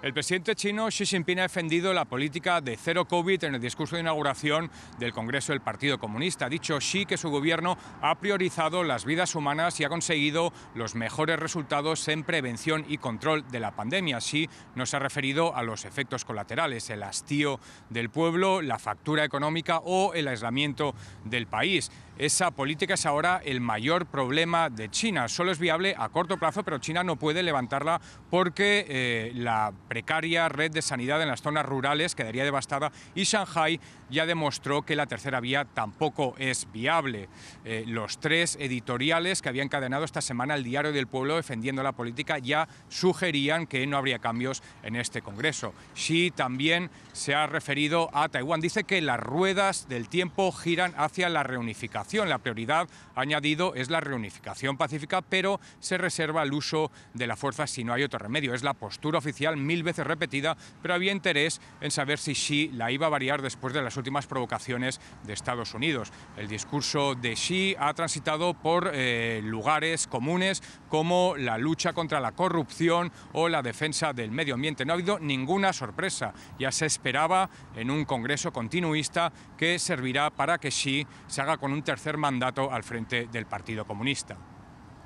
El presidente chino Xi Jinping ha defendido la política de cero COVID en el discurso de inauguración del Congreso del Partido Comunista. Ha dicho Xi que su gobierno ha priorizado las vidas humanas y ha conseguido los mejores resultados en prevención y control de la pandemia. Xi no se ha referido a los efectos colaterales, el hastío del pueblo, la factura económica o el aislamiento del país. Esa política es ahora el mayor problema de China. Solo es viable a corto plazo, pero China no puede levantarla porque eh, la precaria red de sanidad en las zonas rurales quedaría devastada y Shanghai ya demostró que la tercera vía tampoco es viable. Eh, los tres editoriales que había encadenado esta semana el Diario del Pueblo defendiendo la política ya sugerían que no habría cambios en este Congreso. Xi también se ha referido a Taiwán. Dice que las ruedas del tiempo giran hacia la reunificación. La prioridad, añadido, es la reunificación pacífica, pero se reserva el uso de la fuerza si no hay otro remedio. Es la postura oficial mil veces repetida, pero había interés en saber si Xi la iba a variar después de las últimas provocaciones de Estados Unidos. El discurso de Xi ha transitado por eh, lugares comunes como la lucha contra la corrupción o la defensa del medio ambiente. No ha habido ninguna sorpresa. Ya se esperaba en un Congreso continuista que servirá para que Xi se haga con un tercer mandato al frente del Partido Comunista.